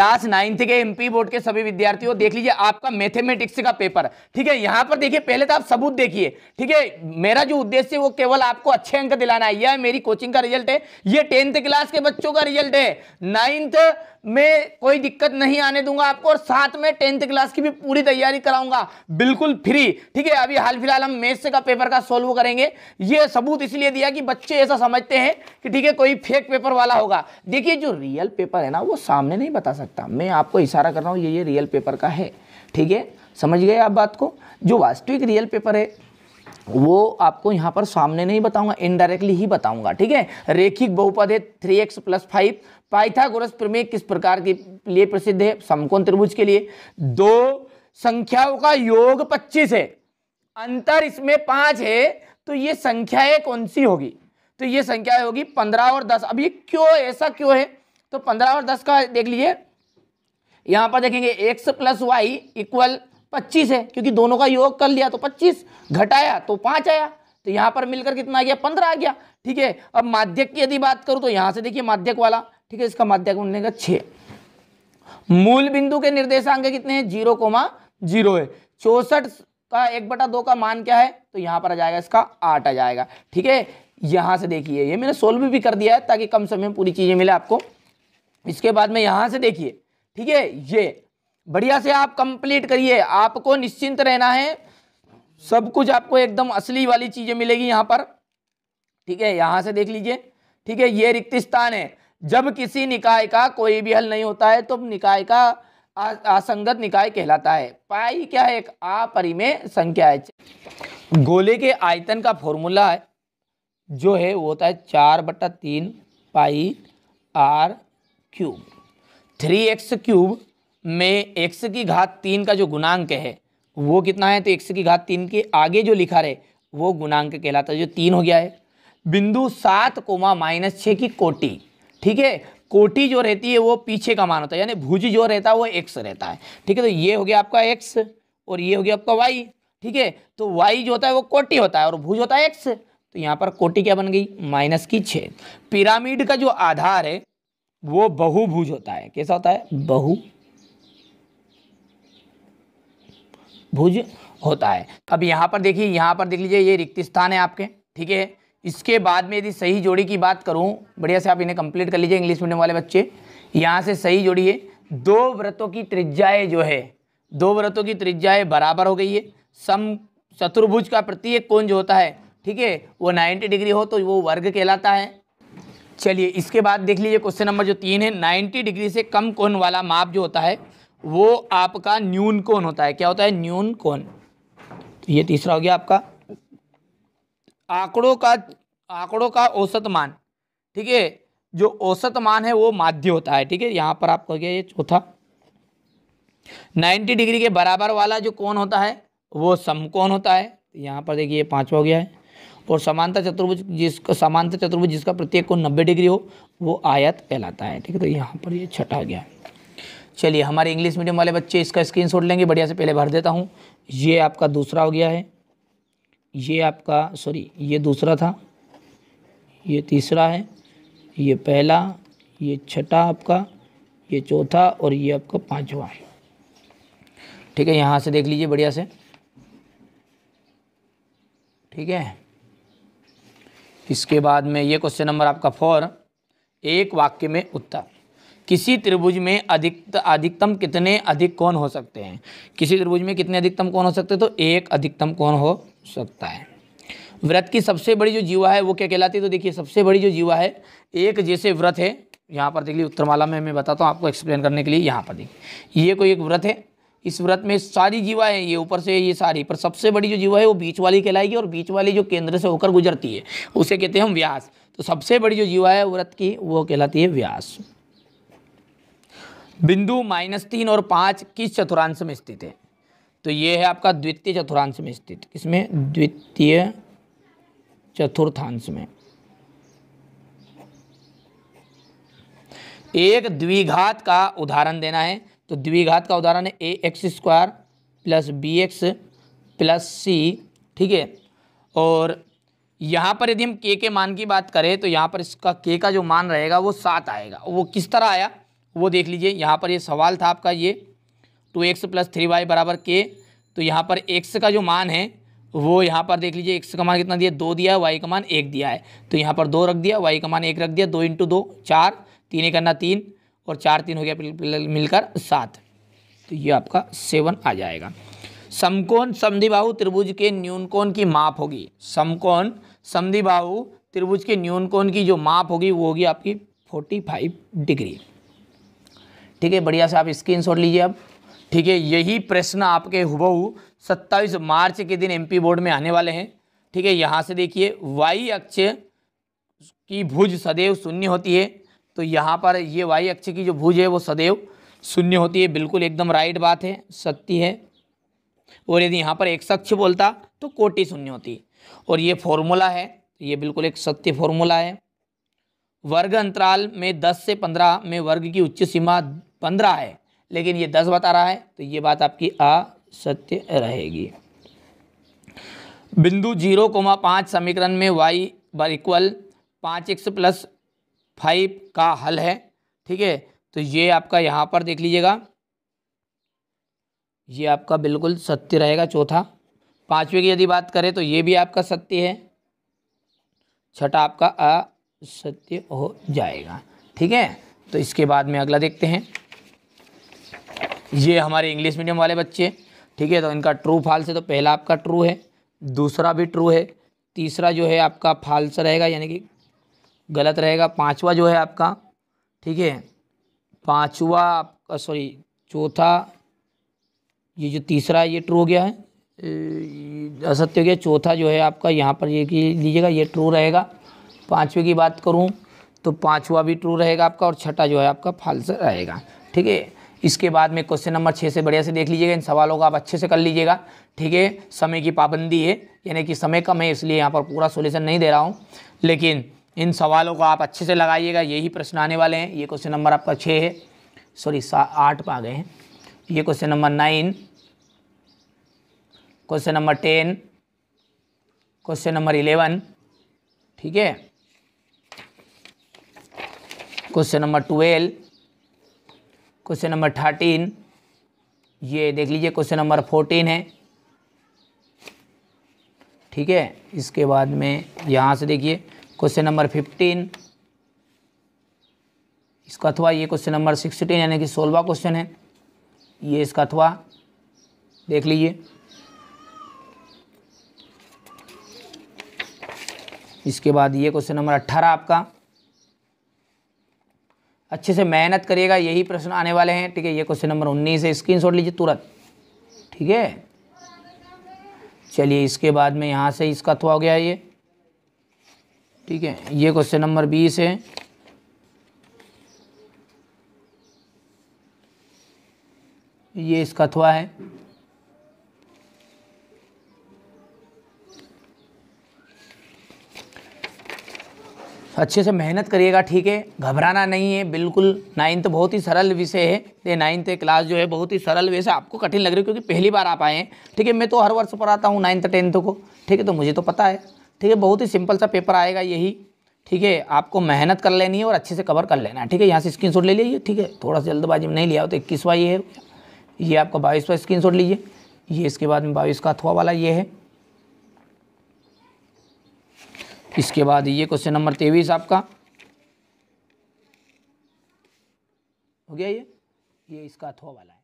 class ninth के MP board के सभी विद्यार्थियों देख लीजिए आपका मैथमेटिक्स का पेपर ठीक है यहां पर देखिए पहले तो आप सबूत देखिए ठीक है मेरा जो उद्देश्य वो केवल आपको अच्छे अंक दिलाना है यह मेरी कोचिंग का रिजल्ट है ये टेंथ क्लास के बच्चों का रिजल्ट है नाइन्थ में कोई दिक्कत नहीं आने दूंगा आपको और साथ में टेंथ क्लास की भी पूरी तैयारी कराऊंगा बिल्कुल फ्री ठीक है अभी हाल फिलहाल हम मेथ्स का पेपर का सोल्व करेंगे ये सबूत इसलिए दिया कि बच्चे ऐसा समझते हैं कि ठीक है कोई फेक पेपर वाला होगा देखिए जो रियल पेपर है ना वो सामने नहीं बता सकते सकता मैं आपको इशारा कर रहा हूँ ये ये रियल पेपर का है ठीक है समझ गए आप बात को जो वास्तविक रियल पेपर है वो आपको यहाँ पर सामने नहीं बताऊंगा इनडायरेक्टली ही बताऊंगा ठीक है रेखिक बहुपद है three X plus five Pythagoras प्रमेय किस प्रकार के लिए प्रसिद्ध है समकोण त्रिभुज के लिए दो संख्याओं का योग पच्चीस है अंतर इसमें पांच है तो ये संख्याएं कौन सी होगी तो ये संख्याएं होगी पंद्रह और दस अब ये क्यों ऐसा क्यों है तो पंद्रह और दस का देख लीजिए यहाँ पर देखेंगे एक्स प्लस वाई इक्वल पच्चीस है क्योंकि दोनों का योग कर लिया तो पच्चीस घटाया तो पांच आया तो यहाँ पर मिलकर कितना आ गया पंद्रह आ गया ठीक है अब माध्यक की यदि बात करूँ तो यहाँ से देखिए माध्यक वाला ठीक है इसका माध्यक बनने छः मूल बिंदु के निर्देशांक कितने हैं जीरो कोमा जीरो है चौसठ का एक बटा दो का मान क्या है तो यहाँ पर आ जाएगा इसका आठ आ जाएगा ठीक है यहाँ से देखिए ये मैंने सोल्व भी कर दिया है ताकि कम समय में पूरी चीज़ें मिले आपको इसके बाद में यहाँ से देखिए ठीक है ये बढ़िया से आप कंप्लीट करिए आपको निश्चिंत रहना है सब कुछ आपको एकदम असली वाली चीज़ें मिलेगी यहां पर ठीक है यहां से देख लीजिए ठीक है ये रिक्त स्थान है जब किसी निकाय का कोई भी हल नहीं होता है तो निकाय का असंगत निकाय कहलाता है पाई क्या है एक आपरि में संख्या है गोले के आयतन का फॉर्मूला है जो है वो होता है चार बट्टा तीन pi R cube three X cube में एक्स की घात तीन का जो गुणांक है वो कितना है तो एक्स की घात तीन के आगे जो लिखा रहे वो गुणांक कहलाता है जो तीन हो गया है बिंदु सात कोमा माइनस छः की कोटी ठीक है कोटी जो रहती है वो पीछे का मान होता है यानी भुज जो रहता है वो एक्स रहता है ठीक है तो ये हो गया आपका एक्स और ये हो गया आपका वाई ठीक है तो वाई जो होता है वो कोटी होता है और भुज होता है एक्स तो यहाँ पर कोटी क्या बन गई माइनस की छः पिरामिड का जो आधार है वो बहुभुज होता है कैसा होता है बहु भुज होता है अब यहाँ पर देखिए यहाँ पर देख लीजिए ये रिक्त स्थान है आपके ठीक है इसके बाद में यदि सही जोड़ी की बात करूँ बढ़िया से आप इन्हें कंप्लीट कर लीजिए इंग्लिश मीडियम वाले बच्चे यहाँ से सही जोड़ी है दो व्रतों की त्रिज्याएँ जो है दो व्रतों की त्रिज्याएँ बराबर हो गई है सम चतुर्भुज का प्रत्येक कोण जो होता है ठीक है वो 90 डिग्री हो तो वो वर्ग कहलाता है चलिए इसके बाद देख लीजिए क्वेश्चन नंबर जो तीन है नाइन्टी डिग्री से कम कोण वाला माप जो होता है वो आपका न्यून कोण होता है क्या होता है न्यून कोण तो ये तीसरा हो गया आपका आंकड़ों का आंकड़ों का औसत मान ठीक है जो औसत मान है वो माध्य होता है ठीक है यहाँ पर आपको गया ये चौथा 90 डिग्री के बराबर वाला जो कोण होता है वो समकोण होता है यहाँ पर देखिए पांचवा हो गया है और समानता चतुर्भुज जिसका समानता चतुर्भुज जिसका प्रत्येक को नब्बे डिग्री हो वो आयत कहलाता है ठीक है तो यहाँ पर ये छठा आ गया चलिए हमारे इंग्लिश मीडियम वाले बच्चे इसका स्क्रीन लेंगे बढ़िया से पहले भर देता हूँ ये आपका दूसरा हो गया है ये आपका सॉरी ये दूसरा था ये तीसरा है ये पहला ये छठा आपका ये चौथा और ये आपका पांचवा है ठीक है यहाँ से देख लीजिए बढ़िया से ठीक है इसके बाद में ये क्वेश्चन नंबर आपका फोर एक वाक्य में उत्तर किसी त्रिभुज में अधिकत अधिकतम कितने अधिक कौन हो सकते हैं किसी त्रिभुज में कितने अधिकतम कौन हो सकते हैं तो एक अधिकतम कौन हो सकता है व्रत की सबसे बड़ी जो जीवा है वो क्या कहलाती है तो देखिए सबसे बड़ी जो जीवा है एक जैसे व्रत है यहाँ पर देखिए उत्तरमाला में मैं बताता हूँ आपको एक्सप्लेन करने के लिए यहाँ पर देखिए ये कोई एक व्रत है इस व्रत में सारी जीवा है ये ऊपर से ये सारी पर सबसे बड़ी जो जीवा है वो बीच वाली कहलाएगी और बीच वाली जो केंद्र से होकर गुजरती है उसे कहते हैं हम व्यास तो सबसे बड़ी जो जीवा है व्रत की वो कहलाती है व्यास बिंदु माइनस तीन और पाँच किस चतुरांश में स्थित है तो ये है आपका द्वितीय चतुरांश में स्थित किसमें द्वितीय चतुर्थांश में एक द्विघात का उदाहरण देना है तो द्विघात का उदाहरण है A X square plus B X plus C ठीक है और यहाँ पर यदि हम के के मान की बात करें तो यहाँ पर इसका के का जो मान रहेगा वो सात आएगा वो किस तरह आया वो देख लीजिए यहाँ पर ये यह सवाल था आपका ये two X plus three Y बराबर के तो यहाँ पर एक्स का जो मान है वो यहाँ पर देख लीजिए एक्स का मान कितना दिया दो दिया है वाई का मान एक दिया है तो यहाँ पर दो रख दिया वाई का मान एक रख दिया दो इंटू दो चार तीन एक करना तीन और चार तीन हो गया मिलकर सात तो ये आपका सेवन आ जाएगा समकोण समधिबाहु त्रिभुज के न्यून कोण की माप होगी समकोण समधिबाहु त्रिभुज के न्यून कोण की जो माप होगी वो होगी आपकी फोर्टी फाइव डिग्री ठीक है बढ़िया से आप स्क्रीन शॉट लीजिए अब ठीक है यही प्रश्न आपके हुबहू सत्ताईस मार्च के दिन एमपी बोर्ड में आने वाले हैं ठीक है यहाँ से देखिए वाई अक्ष की भुज सदैव शून्य होती है तो यहाँ पर ये वाई अक्ष की जो भुज है वो सदैव शून्य होती है बिल्कुल एकदम राइट बात है सत्य है और यदि यहाँ पर एक अक्ष बोलता तो कोटि शून्य होती और ये फॉर्मूला है तो ये बिल्कुल एक सत्य फॉर्मूला है वर्ग अंतराल में 10 से 15 में वर्ग की उच्च सीमा 15 है लेकिन ये 10 बता रहा है तो ये बात आपकी असत्य रहेगी बिंदु जीरो कोमा पाँच समीकरण में वाई बर इक्वल पाँच एक्स प्लस फाइव का हल है ठीक है तो ये आपका यहाँ पर देख लीजिएगा ये आपका बिल्कुल सत्य रहेगा चौथा पांचवे की यदि बात करें तो ये भी आपका सत्य है छठा आपका असत्य हो जाएगा ठीक है तो इसके बाद में अगला देखते हैं ये हमारे इंग्लिश मीडियम वाले बच्चे ठीक है तो इनका ट्रू फाल्स है तो पहला आपका ट्रू है दूसरा भी ट्रू है तीसरा जो है आपका फाल्स रहेगा यानी कि गलत रहेगा पांचवा जो है आपका ठीक है पांचवा आपका सॉरी चौथा ये जो तीसरा ये ट्रू हो गया है असत्य हो गया चौथा जो है आपका यहाँ पर ये की लीजिएगा ये ट्रू रहेगा पाँचवें की बात करूँ तो पाँचवा भी ट्रू रहेगा आपका और छठा जो है आपका फाल्स रहेगा ठीक है इसके बाद में क्वेश्चन नंबर छः से बढ़िया से देख लीजिएगा इन सवालों को आप अच्छे से कर लीजिएगा ठीक है समय की पाबंदी है यानी कि समय कम है इसलिए यहाँ पर पूरा सोल्यूशन नहीं दे रहा हूँ लेकिन इन सवालों को आप अच्छे से लगाइएगा यही प्रश्न आने वाले हैं ये क्वेश्चन नंबर आपका छः है सॉरी आठ पर आ गए हैं ये question number nine question number ten question number eleven ठीक है question number twelve question number thirteen ये देख लीजिए क्वेश्चन नंबर फोर्टीन है ठीक है इसके बाद में यहाँ से देखिए क्वेश्चन नंबर फिफ्टीन इसका अथवा ये क्वेश्चन नंबर सिक्सटीन यानी कि सोलवा क्वेश्चन है ये इसका अथवा देख लीजिए इसके बाद ये क्वेश्चन नंबर अट्ठारह आपका अच्छे से मेहनत करिएगा यही प्रश्न आने वाले हैं ठीक है ये क्वेश्चन नंबर उन्नीस है स्क्रीन शॉट लीजिए तुरंत ठीक है चलिए इसके बाद में यहाँ से इसका अथवा हो गया ये ठीक है ये क्वेश्चन नंबर बीस है ये इसका थोड़ा है अच्छे से मेहनत करिएगा ठीक है घबराना नहीं है बिल्कुल नाइन्थ बहुत ही सरल विषय है ये नाइन्थ क्लास जो है बहुत ही सरल विषय आपको कठिन लग रही है क्योंकि पहली बार आप आए हैं ठीक है मैं तो हर वर्ष पढ़ाता हूँ नाइन्थ टेंथ को ठीक है तो मुझे तो पता है ठीक है बहुत ही सिंपल सा पेपर आएगा यही ठीक है आपको मेहनत कर लेनी है और अच्छे से कवर कर लेना है ठीक है यहाँ से स्क्रीन ले लीजिए ठीक है थोड़ा सा जल्दबाजी में नहीं लिया हो तो इक्कीसवा ये है ये आपका बाईसवा स्क्रीनशॉट लीजिए ये इसके बाद में बाईस का अथवा वाला ये है इसके बाद ये क्वेश्चन नंबर तेईस आपका हो गया ये ये इसका अथवा वाला है